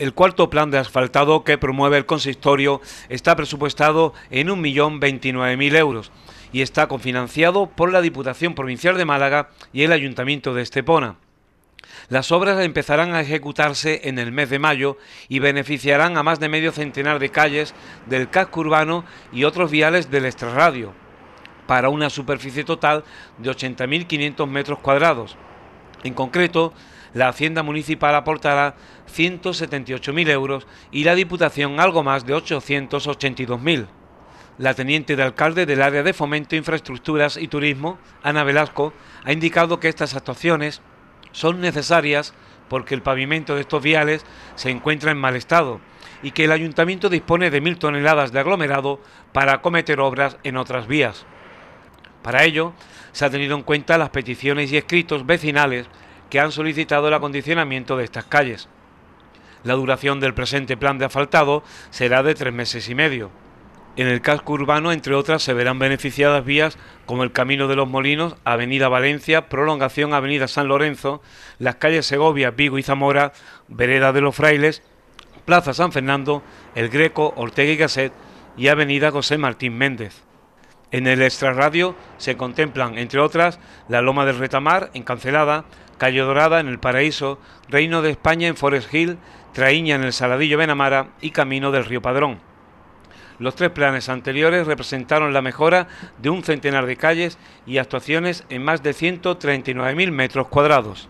El cuarto plan de asfaltado que promueve el consistorio está presupuestado en 1.029.000 euros y está cofinanciado por la Diputación Provincial de Málaga y el Ayuntamiento de Estepona. Las obras empezarán a ejecutarse en el mes de mayo y beneficiarán a más de medio centenar de calles del casco urbano y otros viales del extrarradio, para una superficie total de 80.500 metros cuadrados. En concreto, la Hacienda Municipal aportará 178.000 euros y la Diputación algo más de 882.000. La teniente de alcalde del área de Fomento, Infraestructuras y Turismo, Ana Velasco, ha indicado que estas actuaciones son necesarias porque el pavimento de estos viales se encuentra en mal estado y que el ayuntamiento dispone de mil toneladas de aglomerado para acometer obras en otras vías. Para ello, se ha tenido en cuenta las peticiones y escritos vecinales que han solicitado el acondicionamiento de estas calles. La duración del presente plan de asfaltado será de tres meses y medio. En el casco urbano, entre otras, se verán beneficiadas vías como el Camino de los Molinos, Avenida Valencia, Prolongación Avenida San Lorenzo, las calles Segovia, Vigo y Zamora, Vereda de los Frailes, Plaza San Fernando, El Greco, Ortega y Gasset y Avenida José Martín Méndez. En el extrarradio se contemplan, entre otras, la Loma del Retamar, en Cancelada, Calle Dorada, en El Paraíso, Reino de España, en Forest Hill, Traíña, en el Saladillo Benamara y Camino del Río Padrón. Los tres planes anteriores representaron la mejora de un centenar de calles y actuaciones en más de 139.000 metros cuadrados.